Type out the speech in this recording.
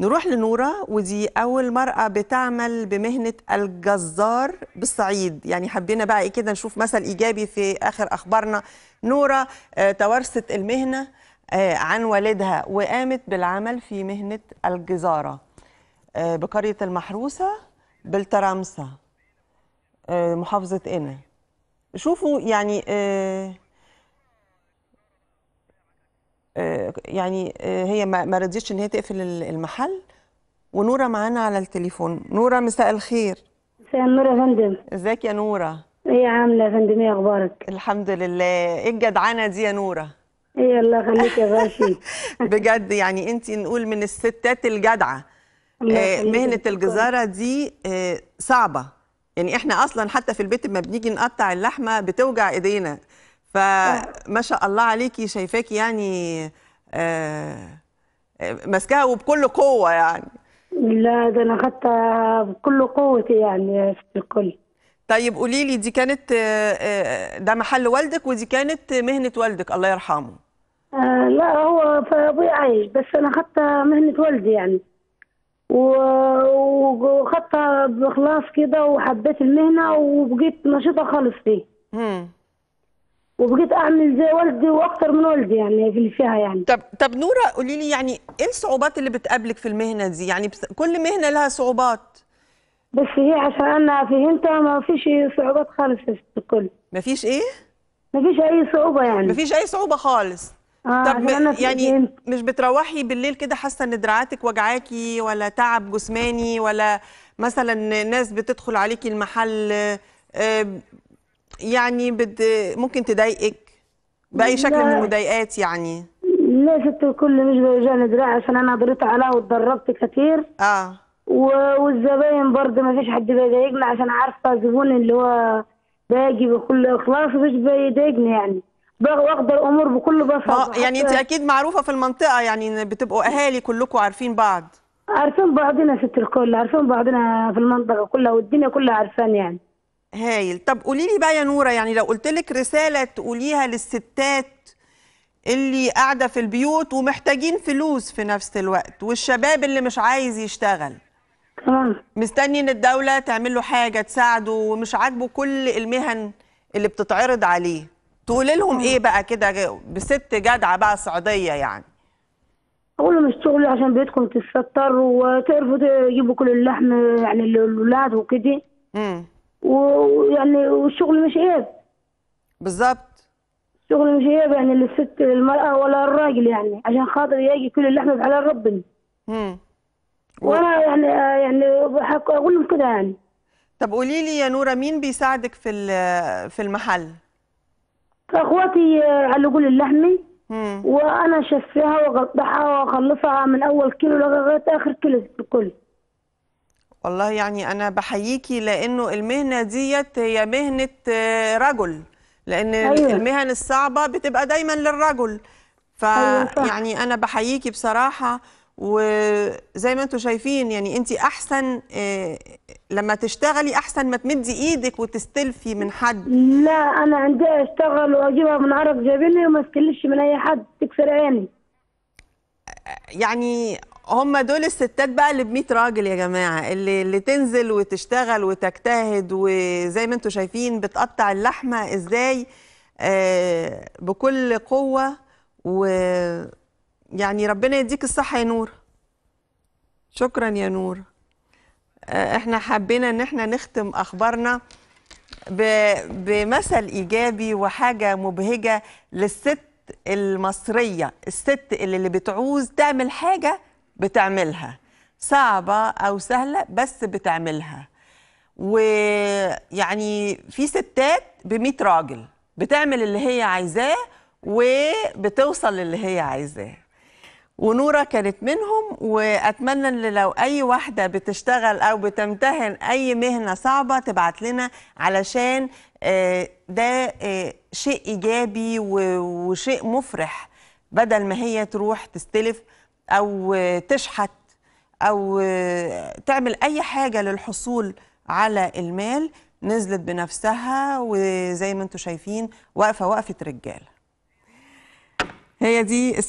نروح لنورة ودي أول مرأة بتعمل بمهنة الجزار بالصعيد يعني حبينا بقى إيه كده نشوف مثل إيجابي في آخر أخبارنا نورة آه، توارثت المهنة آه، عن والدها وقامت بالعمل في مهنة الجزارة آه، بقرية المحروسة بالترامسة محافظة إنا شوفوا يعني آه، يعني آه، هي ما رضيتش ان هي تقفل المحل ونوره معانا على التليفون نوره مساء الخير مساء النور يا فندم ازيك يا نوره ايه عامله يا فندم ايه اخبارك الحمد لله ايه الجدعنه دي يا نوره ايه الله يخليك يا باشي بجد يعني انت نقول من الستات الجدعه آه، مهنه الجزاره دي صعبه يعني احنا اصلا حتى في البيت لما بنيجي نقطع اللحمه بتوجع ايدينا فما شاء الله عليكي شايفاكي يعني آه، آه، ماسكاها وبكل قوه يعني لا ده انا اخذتها بكل قوتي يعني في الكل طيب قولي لي دي كانت آه، ده محل والدك ودي كانت مهنه والدك الله يرحمه آه لا هو ابوي عايش بس انا خدت مهنه والدي يعني وخدتها باخلاص كده وحبيت المهنه وبقيت نشيطه خالص فيه وبقيت اعمل زي والدي واكثر من والدي يعني في اللي فيها يعني طب طب نوره قولي لي يعني ايه الصعوبات اللي بتقابلك في المهنه دي يعني بس كل مهنه لها صعوبات بس هي عشان انا فهمتها ما فيش صعوبات خالص في الكل ما فيش ايه ما فيش اي صعوبه يعني ما فيش اي صعوبه خالص آه طب يعني مش بتروحي بالليل كده حاسه ان دراعاتك وجعاكي ولا تعب جسماني ولا مثلا ناس بتدخل عليكي المحل آه، يعني بد ممكن تضايقك باي شكل من المضايقات يعني لا ست الكل مش بيوجعني دراعي عشان انا قدرت عليها واتدربت كتير اه والزباين برضه ما فيش حد بيضايقني عشان عارفه زبون اللي هو باجي بكل اخلاص مش بيضايقني يعني واخد الامور بكل بساطه اه يعني انت اكيد معروفه في المنطقه يعني بتبقوا اهالي كلكم عارفين بعض عارفين بعضنا ست الكل عارفين بعضنا في المنطقه كلها والدنيا كلها عارفان يعني هايل طب قولي لي بقى يا نوره يعني لو قلت لك رساله تقوليها للستات اللي قاعده في البيوت ومحتاجين فلوس في نفس الوقت والشباب اللي مش عايز يشتغل مستني ان الدوله تعمل له حاجه تساعده ومش عاجبه كل المهن اللي بتتعرض عليه تقول لهم ايه بقى كده بست جدعه بقى صعيديه يعني اقول لهم اشتغلوا عشان بيتكم تتستر وتعرفوا تجيبوا كل اللحم يعني للاولاد وكده امم ويعني والشغل مش عيب بالظبط الشغل مش عيب يعني للست المرأة ولا الراجل يعني عشان خاطر يجي كل اللي احنا على ربنا امم وانا يعني يعني اقول لهم كده يعني طب قولي لي يا نوره مين بيساعدك في في المحل؟ اخواتي علقوا لي اللحمه وانا شفيها واقطعها واخلصها من اول كيلو لغايه اخر كيلو الكل والله يعني أنا بحييكي لأنه المهنة ديت هي مهنة آه، رجل لأن أيوة. المهن الصعبة بتبقى دايما للرجل فيعني أيوة يعني أنا بحييكي بصراحة وزي ما انتم شايفين يعني انت احسن آه، لما تشتغلي احسن ما تمدي ايدك وتستلفي من حد لا انا عندي اشتغل واجيبها من عرق جبيني وما استلفش من اي حد تكسر عيني يعني هم دول الستات بقى اللي ب 100 راجل يا جماعه اللي اللي تنزل وتشتغل وتجتهد وزي ما انتم شايفين بتقطع اللحمه ازاي آه، بكل قوه ويعني ربنا يديك الصحه يا نور شكرا يا نور آه، احنا حبينا ان احنا نختم اخبارنا بمثل ايجابي وحاجه مبهجه للست المصريه الست اللي, اللي بتعوز تعمل حاجه بتعملها صعبة أو سهلة بس بتعملها ويعني في ستات بمئة راجل بتعمل اللي هي عايزاه وبتوصل للي هي عايزاه ونورة كانت منهم وأتمنى أن لو أي واحدة بتشتغل أو بتمتهن أي مهنة صعبة تبعت لنا علشان آه، ده آه، شيء إيجابي وشيء مفرح بدل ما هي تروح تستلف او تشحت او تعمل اي حاجه للحصول على المال نزلت بنفسها وزي ما انتم شايفين واقفه وقفه رجاله هي دي